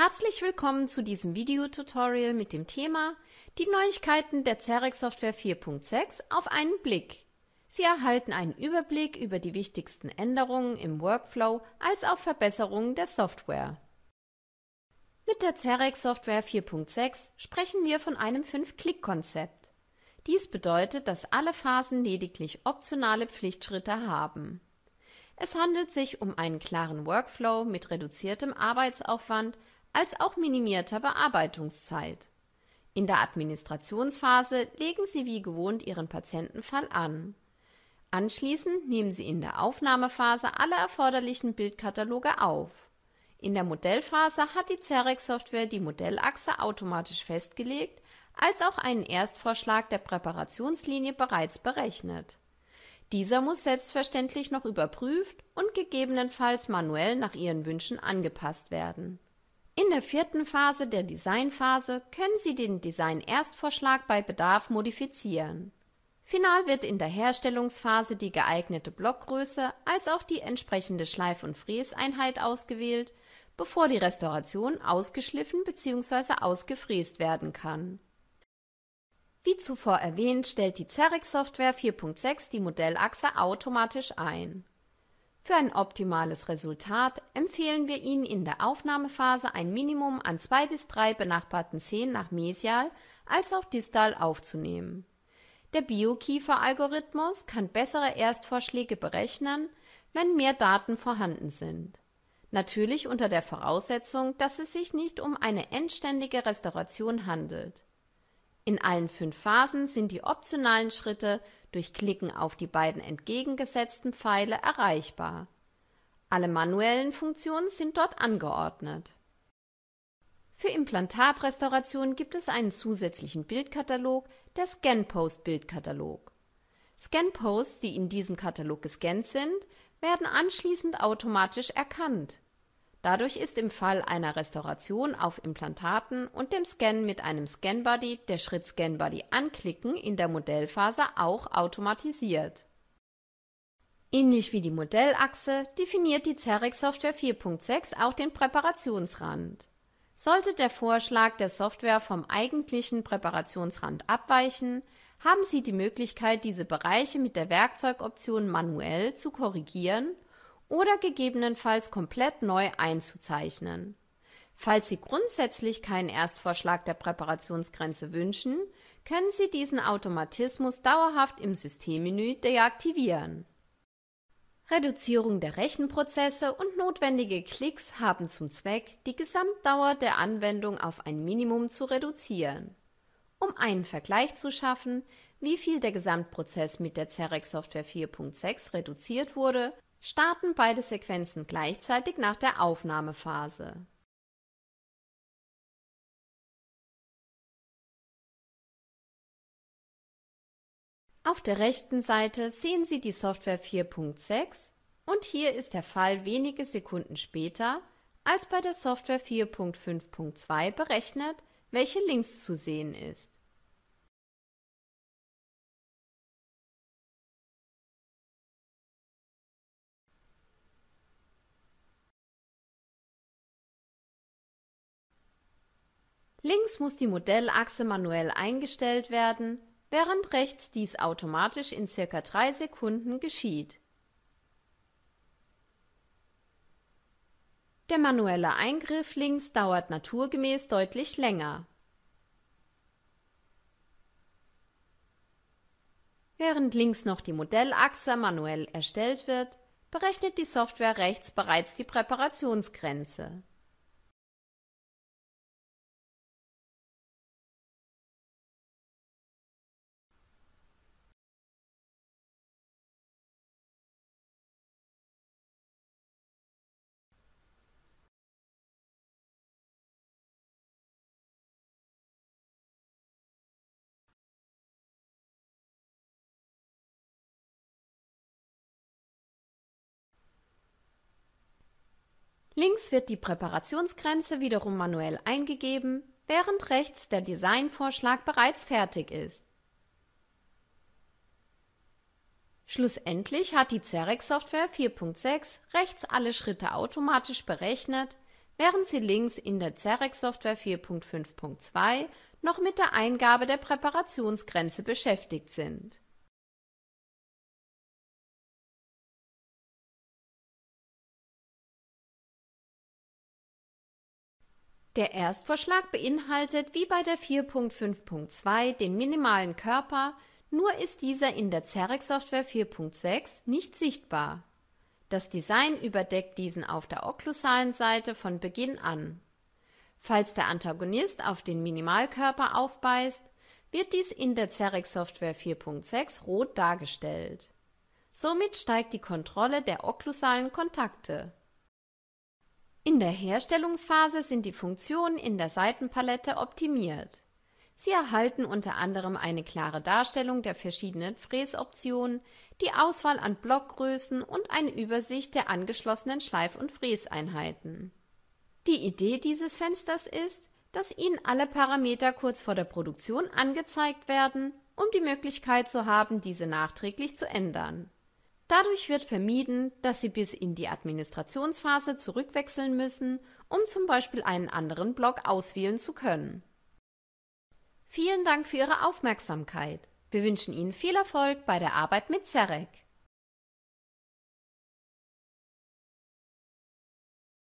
Herzlich willkommen zu diesem Videotutorial mit dem Thema Die Neuigkeiten der Xerex Software 4.6 auf einen Blick. Sie erhalten einen Überblick über die wichtigsten Änderungen im Workflow als auch Verbesserungen der Software. Mit der Xerex Software 4.6 sprechen wir von einem 5-Klick-Konzept. Dies bedeutet, dass alle Phasen lediglich optionale Pflichtschritte haben. Es handelt sich um einen klaren Workflow mit reduziertem Arbeitsaufwand als auch minimierter Bearbeitungszeit. In der Administrationsphase legen Sie wie gewohnt Ihren Patientenfall an. Anschließend nehmen Sie in der Aufnahmephase alle erforderlichen Bildkataloge auf. In der Modellphase hat die Cerex-Software die Modellachse automatisch festgelegt, als auch einen Erstvorschlag der Präparationslinie bereits berechnet. Dieser muss selbstverständlich noch überprüft und gegebenenfalls manuell nach Ihren Wünschen angepasst werden in der vierten Phase, der Designphase, können Sie den Design-Erstvorschlag bei Bedarf modifizieren. Final wird in der Herstellungsphase die geeignete Blockgröße als auch die entsprechende Schleif- und Fräseinheit ausgewählt, bevor die Restauration ausgeschliffen bzw. ausgefräst werden kann. Wie zuvor erwähnt, stellt die Cerex Software 4.6 die Modellachse automatisch ein für ein optimales Resultat empfehlen wir Ihnen in der Aufnahmephase ein Minimum an zwei bis drei benachbarten Zehen nach mesial als auch distal aufzunehmen. Der Biokiefer-Algorithmus kann bessere Erstvorschläge berechnen, wenn mehr Daten vorhanden sind. Natürlich unter der Voraussetzung, dass es sich nicht um eine endständige Restauration handelt. In allen fünf Phasen sind die optionalen Schritte durch Klicken auf die beiden entgegengesetzten Pfeile erreichbar. Alle manuellen Funktionen sind dort angeordnet. Für Implantatrestauration gibt es einen zusätzlichen Bildkatalog, der ScanPost-Bildkatalog. Scanposts, die in diesem Katalog gescannt sind, werden anschließend automatisch erkannt. Dadurch ist im Fall einer Restauration auf Implantaten und dem Scan mit einem Scanbody der Schritt Scanbody anklicken in der Modellphase auch automatisiert. Ähnlich wie die Modellachse definiert die Cerex Software 4.6 auch den Präparationsrand. Sollte der Vorschlag der Software vom eigentlichen Präparationsrand abweichen, haben Sie die Möglichkeit, diese Bereiche mit der Werkzeugoption manuell zu korrigieren oder gegebenenfalls komplett neu einzuzeichnen. Falls Sie grundsätzlich keinen Erstvorschlag der Präparationsgrenze wünschen, können Sie diesen Automatismus dauerhaft im Systemmenü deaktivieren. Reduzierung der Rechenprozesse und notwendige Klicks haben zum Zweck, die Gesamtdauer der Anwendung auf ein Minimum zu reduzieren. Um einen Vergleich zu schaffen, wie viel der Gesamtprozess mit der Cerex Software 4.6 reduziert wurde Starten beide Sequenzen gleichzeitig nach der Aufnahmephase. Auf der rechten Seite sehen Sie die Software 4.6 und hier ist der Fall wenige Sekunden später als bei der Software 4.5.2 berechnet, welche links zu sehen ist. Links muss die Modellachse manuell eingestellt werden, während rechts dies automatisch in circa 3 Sekunden geschieht. Der manuelle Eingriff links dauert naturgemäß deutlich länger. Während links noch die Modellachse manuell erstellt wird, berechnet die Software rechts bereits die Präparationsgrenze. Links wird die Präparationsgrenze wiederum manuell eingegeben, während rechts der Designvorschlag bereits fertig ist. Schlussendlich hat die Cerex-Software 4.6 rechts alle Schritte automatisch berechnet, während sie links in der Cerex-Software 4.5.2 noch mit der Eingabe der Präparationsgrenze beschäftigt sind Der Erstvorschlag beinhaltet wie bei der 4.5.2 den minimalen Körper, nur ist dieser in der Xeric Software 4.6 nicht sichtbar. Das Design überdeckt diesen auf der okklusalen Seite von Beginn an. Falls der Antagonist auf den Minimalkörper aufbeißt, wird dies in der Xeric Software 4.6 rot dargestellt. Somit steigt die Kontrolle der okklusalen Kontakte in der Herstellungsphase sind die Funktionen in der Seitenpalette optimiert. Sie erhalten unter anderem eine klare Darstellung der verschiedenen Fräsoptionen, die Auswahl an Blockgrößen und eine Übersicht der angeschlossenen Schleif- und Fräseinheiten. Die Idee dieses Fensters ist, dass Ihnen alle Parameter kurz vor der Produktion angezeigt werden, um die Möglichkeit zu haben, diese nachträglich zu ändern. Dadurch wird vermieden, dass Sie bis in die Administrationsphase zurückwechseln müssen, um zum Beispiel einen anderen Blog auswählen zu können. Vielen Dank für Ihre Aufmerksamkeit. Wir wünschen Ihnen viel Erfolg bei der Arbeit mit CEREC.